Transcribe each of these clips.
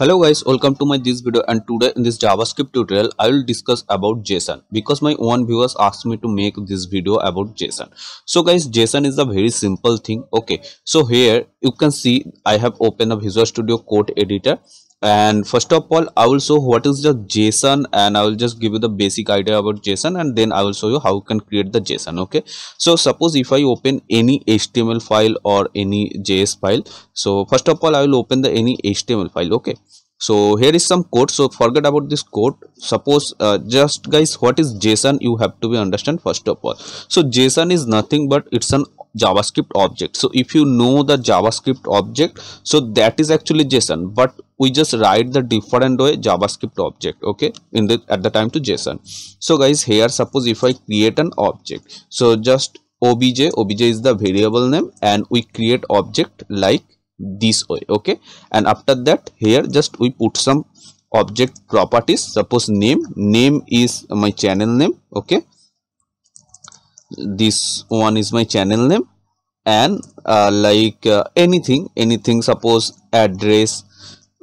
hello guys welcome to my this video and today in this javascript tutorial i will discuss about json because my one viewers asked me to make this video about json so guys json is a very simple thing okay so here you can see i have opened a visual studio code editor and first of all i will show what is the json and i will just give you the basic idea about json and then i will show you how you can create the json okay so suppose if i open any html file or any js file so first of all i will open the any html file okay so here is some code so forget about this code suppose uh, just guys what is json you have to be understand first of all so json is nothing but it's an javascript object so if you know the javascript object so that is actually json but we just write the different way javascript object okay in the at the time to json so guys here suppose if i create an object so just obj obj is the variable name and we create object like this way okay and after that here just we put some object properties suppose name name is my channel name okay this one is my channel name and uh, like uh, anything anything suppose address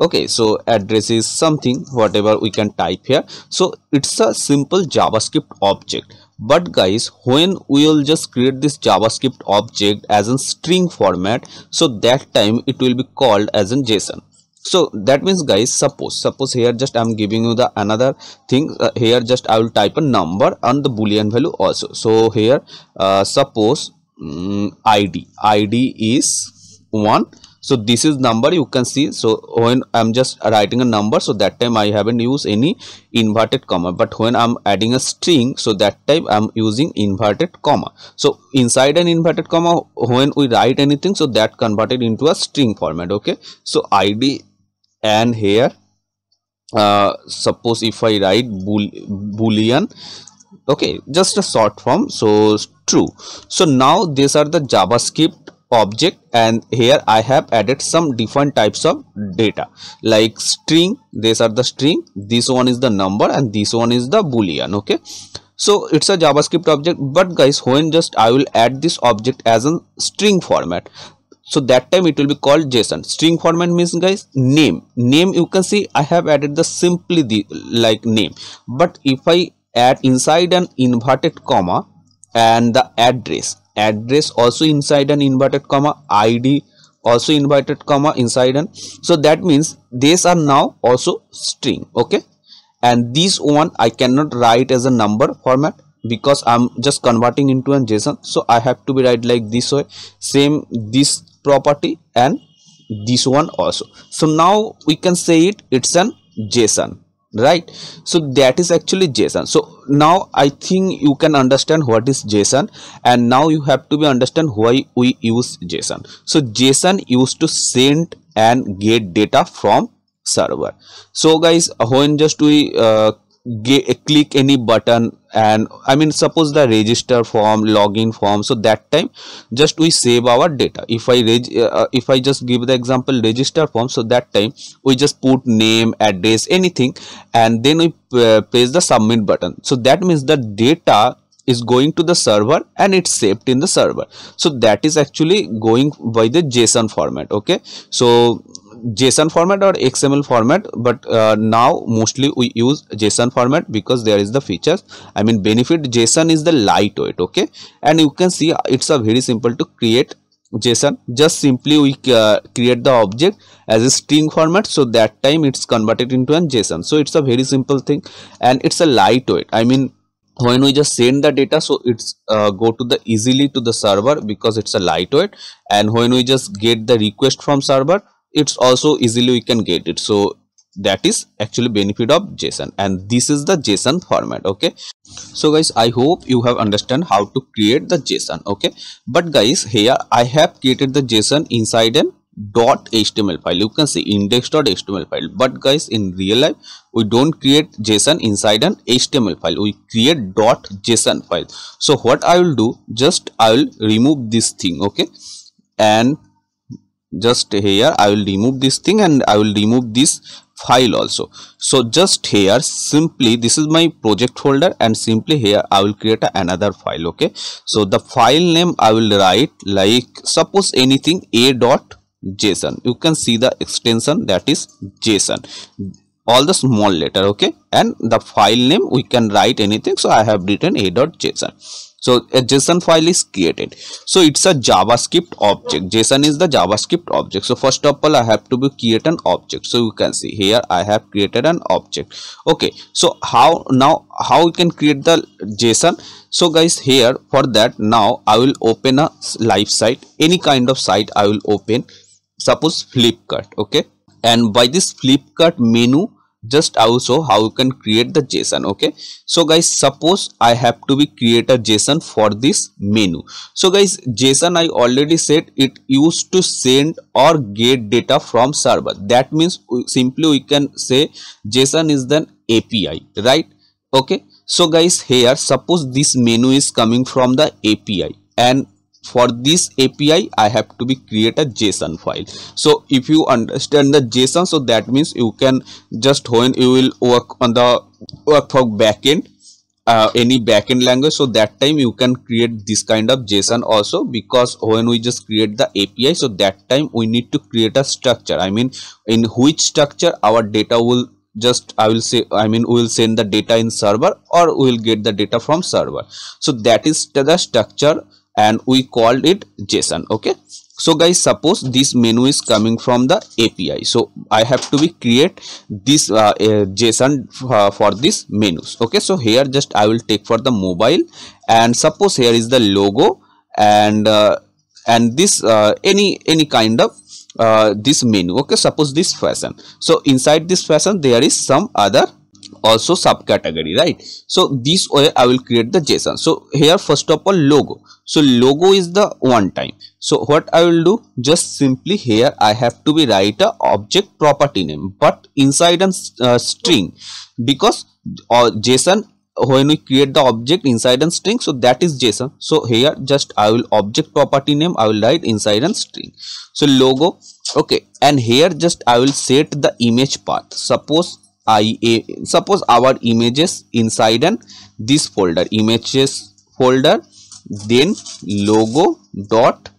okay so address is something whatever we can type here so it's a simple javascript object but guys when we will just create this javascript object as a string format so that time it will be called as a json so that means guys suppose suppose here just i'm giving you the another thing uh, here just i will type a number and the boolean value also so here uh, suppose um, mm, id id is 1 so this is number you can see so when i'm just writing a number so that time i haven't used any inverted comma but when i'm adding a string so that time i'm using inverted comma so inside an inverted comma when we write anything so that converted into a string format okay so id and here uh, suppose if I write bool boolean okay just a short form so true so now these are the javascript object and here i have added some different types of data like string these are the string this one is the number and this one is the boolean okay so it's a javascript object but guys when just i will add this object as a string format so that time it will be called json string format means guys name name you can see i have added the simply the like name but if i add inside an inverted comma and the address address also inside an inverted comma id also inverted comma inside an so that means these are now also string okay and this one i cannot write as a number format because i'm just converting into a json so i have to be write like this way same this property and this one also so now we can say it it's an json right so that is actually json so now i think you can understand what is json and now you have to be understand why we use json so json used to send and get data from server so guys when just we uh, get, click any button and i mean suppose the register form login form so that time just we save our data if i reg uh, if i just give the example register form so that time we just put name address anything and then we uh, press the submit button so that means the data is going to the server and it's saved in the server so that is actually going by the json format okay so JSON format or XML format but uh, now mostly we use JSON format because there is the features I mean benefit JSON is the lightweight okay and you can see uh, it's a very simple to create JSON just simply we uh, create the object as a string format so that time it's converted into an JSON so it's a very simple thing and it's a lightweight I mean when we just send the data so it's uh, go to the easily to the server because it's a lightweight and when we just get the request from server it's also easily we can get it so that is actually benefit of json and this is the json format okay so guys i hope you have understand how to create the json okay but guys here i have created the json inside an dot html file you can see index.html file but guys in real life we don't create json inside an html file we create dot json file so what i will do just i will remove this thing okay and just here i will remove this thing and i will remove this file also so just here simply this is my project folder and simply here i will create another file okay so the file name i will write like suppose anything a dot json you can see the extension that is json all the small letter okay and the file name we can write anything so i have written a dot json so a uh, json file is created so it's a javascript object json is the javascript object so first of all i have to create an object so you can see here i have created an object okay so how now how we can create the json so guys here for that now i will open a live site any kind of site i will open suppose flipkart okay and by this flipkart menu just also how you can create the json okay so guys suppose i have to be create a json for this menu so guys json i already said it used to send or get data from server that means uh, simply we can say json is the api right okay so guys here suppose this menu is coming from the api and for this api i have to be create a json file so if you understand the json so that means you can just when you will work on the work for backend uh, any backend language so that time you can create this kind of json also because when we just create the api so that time we need to create a structure i mean in which structure our data will just i will say i mean we will send the data in server or we will get the data from server so that is the structure and we called it json okay so guys suppose this menu is coming from the api so i have to be create this uh, uh, json uh, for this menus okay so here just i will take for the mobile and suppose here is the logo and uh, and this uh, any any kind of uh, this menu okay suppose this fashion so inside this fashion there is some other also subcategory right so this way i will create the json so here first of all logo so logo is the one time so what i will do just simply here i have to be write a object property name but inside a uh, string because uh, json when we create the object inside and string so that is json so here just i will object property name i will write inside and string so logo okay and here just i will set the image path suppose ia suppose our images inside and this folder images folder then logo dot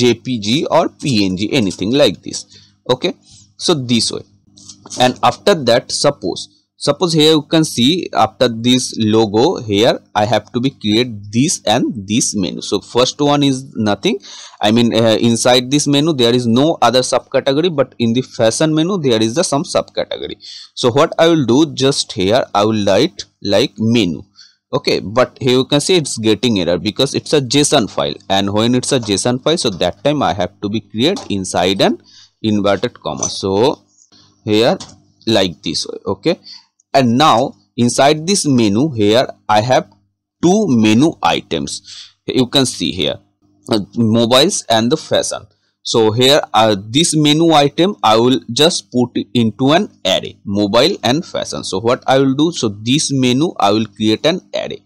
jpg or png anything like this okay so this way and after that suppose suppose here you can see after this logo here i have to be create this and this menu so first one is nothing i mean uh, inside this menu there is no other subcategory but in the fashion menu there is the some subcategory so what i will do just here i will write like menu okay but here you can see it's getting error because it's a json file and when it's a json file so that time i have to be create inside an inverted comma so here like this okay and now inside this menu here I have two menu items you can see here uh, mobiles and the fashion so here uh, this menu item I will just put into an array mobile and fashion so what I will do so this menu I will create an array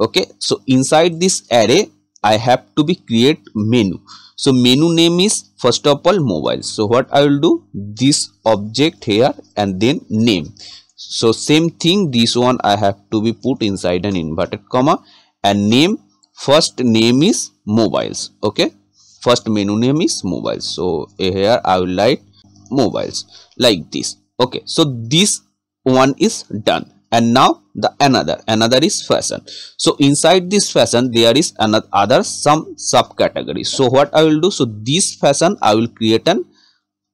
okay so inside this array I have to be create menu so menu name is first of all mobile so what I will do this object here and then name so same thing this one i have to be put inside an inverted comma and name first name is mobiles okay first menu name is mobiles so here i will write mobiles like this okay so this one is done and now the another another is fashion so inside this fashion there is another other some subcategory so what i will do so this fashion i will create an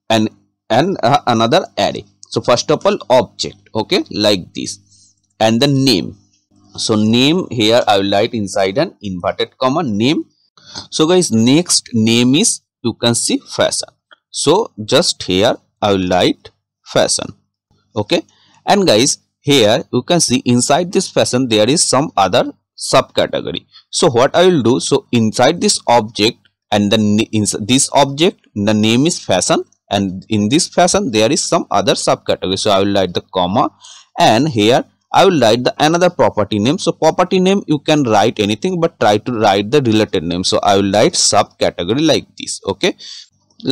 an, an uh, another array so first of all object okay like this and the name so name here i will write inside an inverted comma name so guys next name is you can see fashion so just here i will write fashion okay and guys here you can see inside this fashion there is some other subcategory so what i will do so inside this object and then this object the name is fashion and in this fashion there is some other subcategory so i will write the comma and here I will write the another property name. So property name you can write anything but try to write the related name. So I will write subcategory like this. Okay.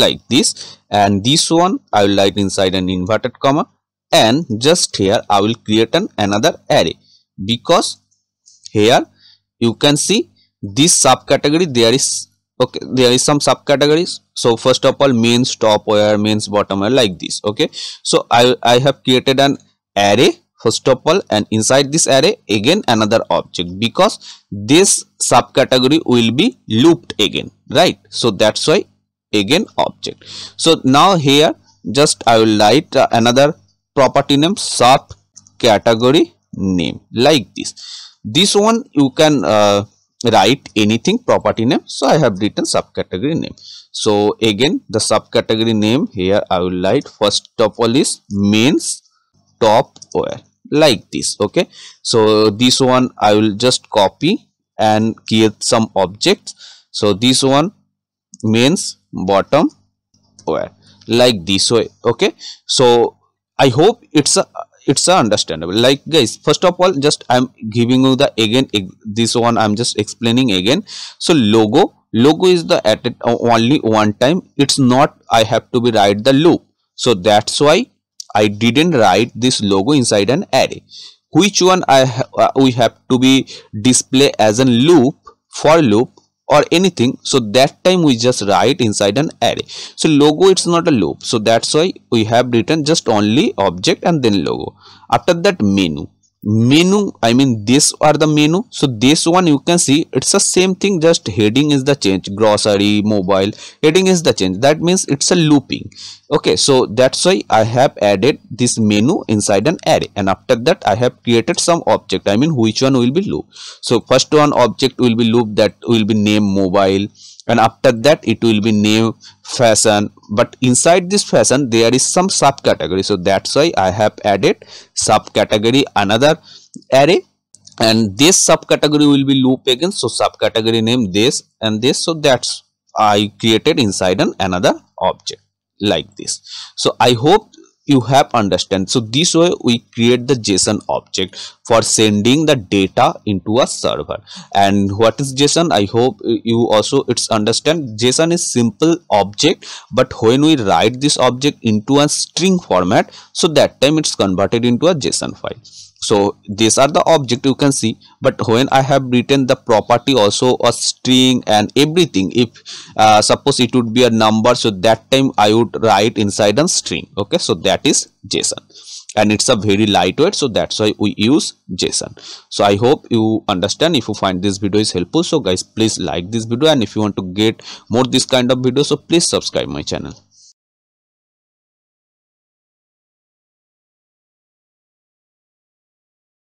Like this and this one I will write inside an inverted comma and just here I will create an another array because here you can see this subcategory there is okay there is some subcategories so first of all means top wire means bottom wire like this okay so i i have created an array first of all and inside this array again another object because this subcategory will be looped again right so that's why again object so now here just i will write uh, another property name subcategory category name like this this one you can uh, write anything property name so i have written subcategory name so again the subcategory name here i will write first of all is means top or like this okay so this one i will just copy and create some objects so this one means bottom or like this way okay so i hope it's a it's understandable like guys first of all just i'm giving you the again this one i'm just explaining again so logo logo is the at it, uh, only one time it's not i have to be write the loop so that's why i didn't write this logo inside an array which one i ha uh, we have to be display as a loop for loop or anything so that time we just write inside an array so logo it's not a loop so that's why we have written just only object and then logo after that menu menu i mean this are the menu so this one you can see it's the same thing just heading is the change grocery mobile heading is the change that means it's a looping okay so that's why i have added this menu inside an array and after that i have created some object i mean which one will be loop so first one object will be loop that will be name mobile and after that it will be new fashion but inside this fashion there is some subcategory so that's why i have added subcategory another array and this subcategory will be loop again so subcategory name this and this so that's i created inside an another object like this so i hope you have understand so this way we create the json object for sending the data into a server and what is json i hope you also it's understand json is simple object but when we write this object into a string format so that time it's converted into a json file so these are the object you can see but when i have written the property also a string and everything if uh, suppose it would be a number so that time i would write inside a string okay so that is json and it's a very lightweight so that's why we use json so i hope you understand if you find this video is helpful so guys please like this video and if you want to get more this kind of video so please subscribe my channel